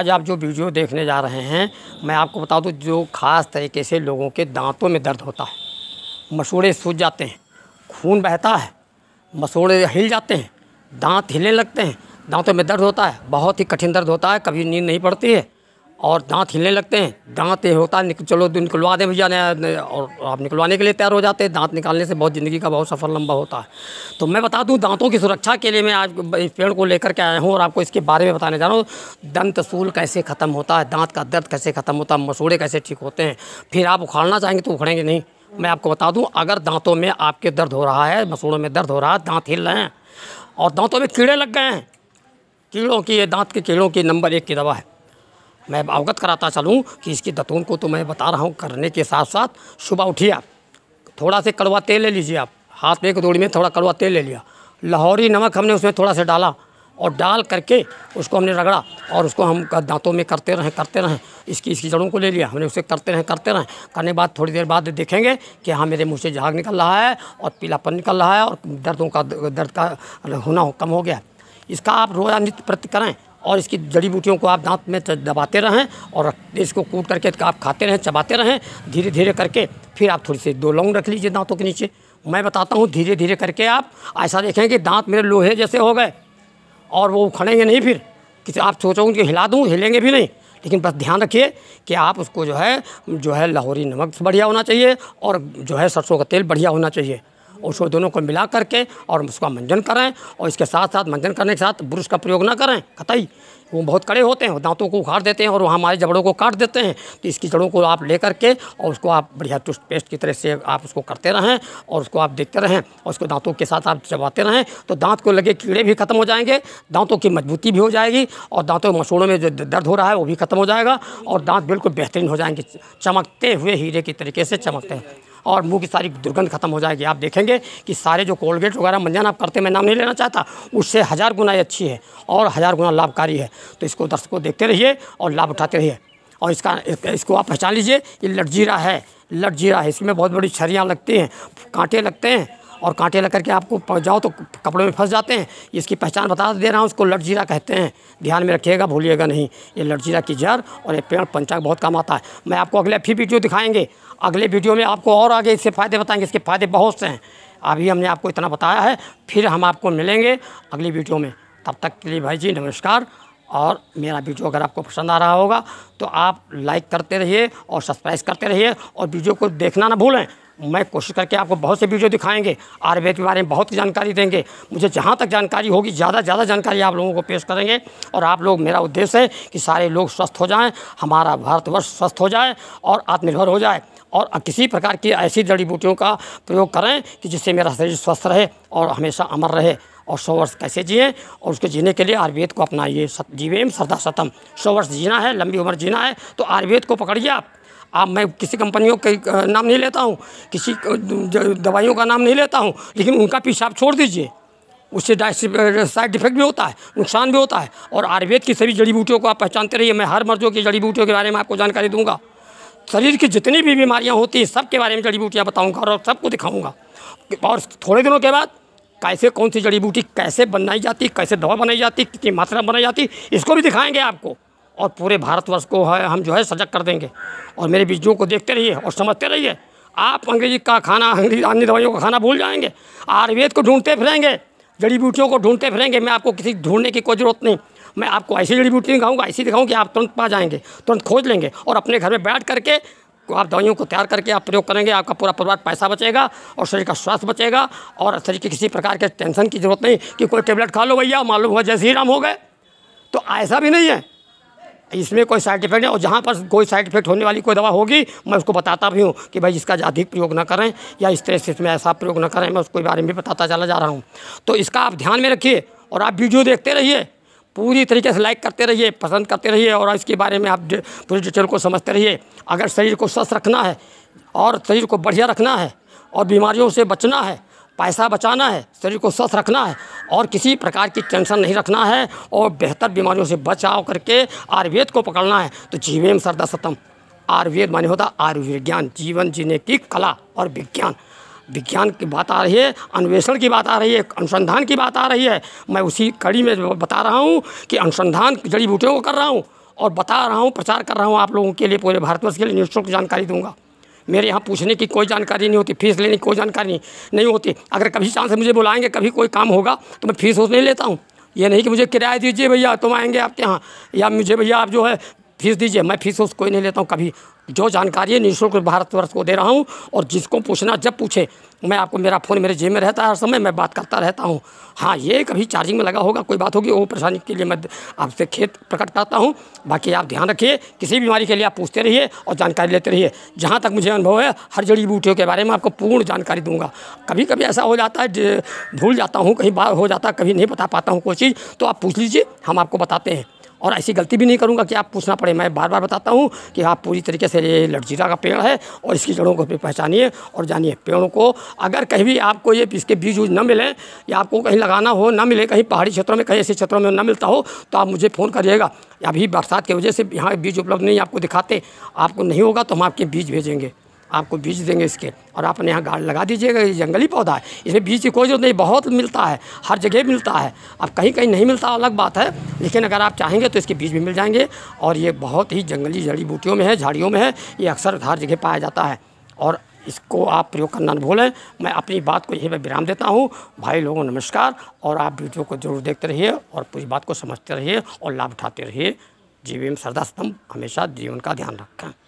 आज आप जो वीडियो देखने जा रहे हैं मैं आपको बता दूं जो ख़ास तरीके से लोगों के दांतों में दर्द होता है मसूड़े सूज जाते हैं खून बहता है मसूड़े हिल जाते हैं दांत हिलने लगते हैं दांतों में दर्द होता है बहुत ही कठिन दर्द होता है कभी नींद नहीं पड़ती है और दांत हिलने लगते हैं दांत ये होता है चलो तो निकलवा दें भैया ने और आप निकलवाने के लिए तैयार हो जाते हैं दांत निकालने से बहुत ज़िंदगी का बहुत सफ़र लंबा होता है तो मैं बता दूं दांतों की सुरक्षा के लिए मैं आज इस पेड़ को लेकर के आया हूँ और आपको इसके बारे में बताने जा रहा हूँ दंत सूल कैसे ख़त्म होता है दाँत का दर्द कैसे ख़त्म होता है मसूड़े कैसे ठीक होते हैं फिर आप उखाड़ना चाहेंगे तो उखड़ेंगे नहीं मैं आपको बता दूँ अगर दाँतों में आपके दर्द हो रहा है मसूड़ों में दर्द हो रहा है दाँत हिल रहे हैं और दाँतों में कीड़े लग गए हैं कीड़ों की ये के कीड़ों की नंबर एक की दवा है मैं अवगत कराता चलूँ कि इसकी दतून को तो मैं बता रहा हूँ करने के साथ साथ सुबह उठिए आप थोड़ा से कड़वा तेल ले लीजिए आप हाथ में एक दौड़ी में थोड़ा कड़वा तेल ले लिया लाहौरी नमक हमने उसमें थोड़ा सा डाला और डाल करके उसको हमने रगड़ा और उसको हम दांतों में करते रहें करते रहें इसकी इसकी जड़ों को ले लिया हमने उसे करते रहें करते रहें करने बाद थोड़ी देर बाद देखेंगे कि हाँ मेरे मुँह से झाग निकल रहा है और पीलापन निकल रहा है और दर्दों का दर्द का होना कम हो गया इसका आप रोज़ा नित्य प्रति करें और इसकी जड़ी बूटियों को आप दांत में दबाते रहें और इसको कूट करके तो आप खाते रहें चबाते रहें धीरे धीरे करके फिर आप थोड़ी सी दो लौंग रख लीजिए दांतों के नीचे मैं बताता हूँ धीरे धीरे करके आप ऐसा देखें कि दांत मेरे लोहे जैसे हो गए और वो उखड़ेंगे नहीं फिर किसी आप सोचो उनको हिला दूँ हिलेंगे भी नहीं लेकिन बस ध्यान रखिए कि आप उसको जो है जो है लाहौरी नमक बढ़िया होना चाहिए और जो है सरसों का तेल बढ़िया होना चाहिए उसको दोनों को मिला करके और उसका मंजन करें और इसके साथ साथ मंजन करने के साथ ब्रुश का प्रयोग ना करें कतई वो बहुत कड़े होते हैं दांतों को उखाड़ देते हैं और हमारे जबड़ों को काट देते हैं तो इसकी जड़ों को आप ले करके और उसको आप बढ़िया पेस्ट की तरह से आप उसको करते रहें और उसको आप देखते रहें और उसको दांतों के साथ आप चबाते रहें तो दांत को लगे कीड़े भी खत्म हो जाएंगे दांतों की मजबूती भी हो जाएगी और दांतों मसूड़ों में जो दर्द हो रहा है वो भी खत्म हो जाएगा और दांत बिल्कुल बेहतरीन हो जाएंगे चमकते हुए हीरे की तरीके से चमकते हैं और मुँह की सारी दुर्गंध खत्म हो जाएगी आप देखेंगे कि सारे जो कोलगेट वगैरह मंजन आप करते मैं नाम नहीं लेना चाहता उससे हज़ार गुना अच्छी है और हज़ार गुना लाभकारी है तो इसको दर्शकों देखते रहिए और लाभ उठाते रहिए और इसका इसको आप पहचान लीजिए ये लटजीरा है लट है इसमें बहुत बड़ी छरियाँ लगती हैं कांटे लगते हैं और कांटे लग करके आपको पहुँच जाओ तो कपड़ों में फंस जाते हैं इसकी पहचान बता दे रहा हूँ उसको लटजीरा कहते हैं ध्यान में रखिएगा भूलिएगा नहीं ये लटजीरा की जड़ और ये पेड़ पंचांग बहुत काम आता है मैं आपको अगले फिर वीडियो दिखाएंगे अगले वीडियो में आपको और आगे इससे फ़ायदे बताएंगे इसके फ़ायदे बहुत से हैं अभी हमने आपको इतना बताया है फिर हम आपको मिलेंगे अगली वीडियो में तब तक के लिए भाई जी नमस्कार और मेरा वीडियो अगर आपको पसंद आ रहा होगा तो आप लाइक करते रहिए और सब्सक्राइब करते रहिए और वीडियो को देखना ना भूलें मैं कोशिश करके आपको बहुत से वीडियो दिखाएंगे आयुर्वेद के बारे में बहुत जानकारी देंगे मुझे जहाँ तक जानकारी होगी ज़्यादा ज़्यादा जानकारी आप लोगों को पेश करेंगे और आप लोग मेरा उद्देश्य है कि सारे लोग स्वस्थ हो जाएँ हमारा भारतवर्ष स्वस्थ हो जाए और आत्मनिर्भर हो जाए और किसी प्रकार की ऐसी जड़ी बूटियों का प्रयोग करें कि जिससे मेरा शरीर स्वस्थ रहे और हमेशा अमर रहे और सौ वर्ष कैसे जिए और उसके जीने के लिए आयुर्वेद को अपनाइए जीवेम सदा सतम सौ वर्ष जीना है लंबी उम्र जीना है तो आयुर्वेद को पकड़िए आप आप मैं किसी कंपनियों के नाम नहीं लेता हूँ किसी दवाइयों का नाम नहीं लेता हूँ लेकिन उनका पीछा आप छोड़ दीजिए उससे साइड इफेक्ट भी होता है नुकसान भी होता है और आयुर्वेद की सभी जड़ी बूटियों को आप पहचानते रहिए मैं हर मर्जों की जड़ी बूटियों के बारे में आपको जानकारी दूंगा शरीर की जितनी भी बीमारियाँ होती हैं सब के बारे में जड़ी बूटियाँ बताऊँगा और सबको दिखाऊँगा और थोड़े दिनों के बाद कैसे कौन सी जड़ी बूटी कैसे बनाई जाती कैसे दवा बनाई जाती कितनी मात्रा बनाई जाती इसको भी दिखाएंगे आपको और पूरे भारतवर्ष को है हम जो है सजग कर देंगे और मेरे बीजों को देखते रहिए और समझते रहिए आप अंग्रेजी का खाना अंग्रेजी अन्य दवाइयों का खाना भूल जाएंगे आयुर्वेद को ढूंढते फिरेंगे जड़ी बूटियों को ढूंढते फिरेंगे मैं आपको किसी ढूंढने की कोई ज़रूरत नहीं मैं आपको ऐसी जड़ी बूटी दिखाऊंगा ऐसी दिखाऊँगी आप तुरंत पा जाएंगे तुरंत खोज लेंगे और अपने घर में बैठ करके को आप दवाइयों को तैयार करके आप प्रयोग करेंगे आपका पूरा परिवार पैसा बचेगा और शरीर का स्वास्थ्य बचेगा और शरीर की किसी प्रकार के टेंशन की जरूरत नहीं कि कोई टेबलेट खा लो भैया मालूम हुआ जैसे ही राम हो गए तो ऐसा भी नहीं है इसमें कोई साइड इफेक्ट नहीं और जहाँ पर कोई साइड इफेक्ट होने वाली कोई दवा होगी मैं उसको बताता भी हूँ कि भाई इसका अधिक प्रयोग ना करें या इस तरह से इसमें ऐसा प्रयोग ना करें मैं उसके बारे में भी बताता चला जा रहा हूँ तो इसका आप ध्यान में रखिए और आप वीडियो देखते रहिए पूरी तरीके से लाइक करते रहिए पसंद करते रहिए और इसके बारे में आप पूरी डिटेल को समझते रहिए अगर शरीर को स्वस्थ रखना है और शरीर को बढ़िया रखना है और बीमारियों से बचना है पैसा बचाना है शरीर को स्वस्थ रखना है और किसी प्रकार की टेंशन नहीं रखना है और बेहतर बीमारियों से बचाव करके आयुर्वेद को पकड़ना है तो जीवेम सरदा सतम आयुर्वेद माने होता आयुर्विज्ञान जीवन जीने की कला और विज्ञान विज्ञान की बात आ रही है अन्वेषण की बात आ रही है अनुसंधान की बात आ रही है मैं उसी कड़ी में बता रहा हूँ कि अनुसंधान जड़ी बूटियों को कर रहा हूँ और बता रहा हूँ प्रचार कर रहा हूँ आप लोगों के लिए पूरे भारतवर्ष के लिए निःशुल्क जानकारी दूंगा मेरे यहाँ पूछने की कोई जानकारी नहीं होती फीस लेने की कोई जानकारी नहीं नहीं होती अगर कभी चांस मुझे बुलाएंगे कभी कोई काम होगा तो मैं फीस नहीं लेता हूँ ये नहीं कि मुझे किराया दीजिए भैया तुम आएंगे आपके यहाँ या मुझे भैया आप जो है फीस दीजिए मैं फीस उस कोई नहीं लेता हूँ कभी जो जानकारी है निःशुल्क भारतवर्ष को दे रहा हूँ और जिसको पूछना जब पूछे मैं आपको मेरा फ़ोन मेरे जेब में रहता है हर समय मैं बात करता रहता हूँ हाँ ये कभी चार्जिंग में लगा होगा कोई बात होगी वो परेशानी के लिए मैं आपसे खेत प्रकट करता हूँ बाकी आप ध्यान रखिए किसी बीमारी के लिए आप पूछते रहिए और जानकारी लेते रहिए जहाँ तक मुझे अनुभव है हर जड़ी बूटियों के बारे में आपको पूर्ण जानकारी दूंगा कभी कभी ऐसा हो जाता है भूल जाता हूँ कहीं बार हो जाता है कभी नहीं बता पाता हूँ कोई चीज़ तो आप पूछ लीजिए हम आपको बताते हैं और ऐसी गलती भी नहीं करूँगा कि आप पूछना पड़े मैं बार बार बताता हूँ कि आप पूरी तरीके से ये लड़जीरा का पेड़ है और इसकी जड़ों को भी पहचानिए और जानिए पेड़ों को अगर कहीं भी आपको ये इसके बीज वीज न मिलें या आपको कहीं लगाना हो ना मिले कहीं पहाड़ी क्षेत्रों में कहीं ऐसे क्षेत्रों में ना मिलता हो तो आप मुझे फ़ोन करिएगा अभी बरसात की वजह से यहाँ बीज उपलब्ध नहीं आपको दिखाते आपको नहीं होगा तो हम आपके बीज भेजेंगे आपको बीज देंगे इसके और आप अपने यहाँ गाड़ लगा दीजिएगा ये जंगली पौधा है इसमें बीज की कोई जरूरत नहीं बहुत मिलता है हर जगह मिलता है अब कहीं कहीं नहीं मिलता अलग बात है लेकिन अगर आप चाहेंगे तो इसके बीज भी मिल जाएंगे और ये बहुत ही जंगली जड़ी बूटियों में है झाड़ियों में है ये अक्सर हर जगह पाया जाता है और इसको आप प्रयोग करना न भूलें मैं अपनी बात को यही पर विराम देता हूँ भाई लोगों नमस्कार और आप वीडियो को जरूर देखते रहिए और पूरी बात को समझते रहिए और लाभ उठाते रहिए जीवन स्तंभ हमेशा जीवन का ध्यान रखें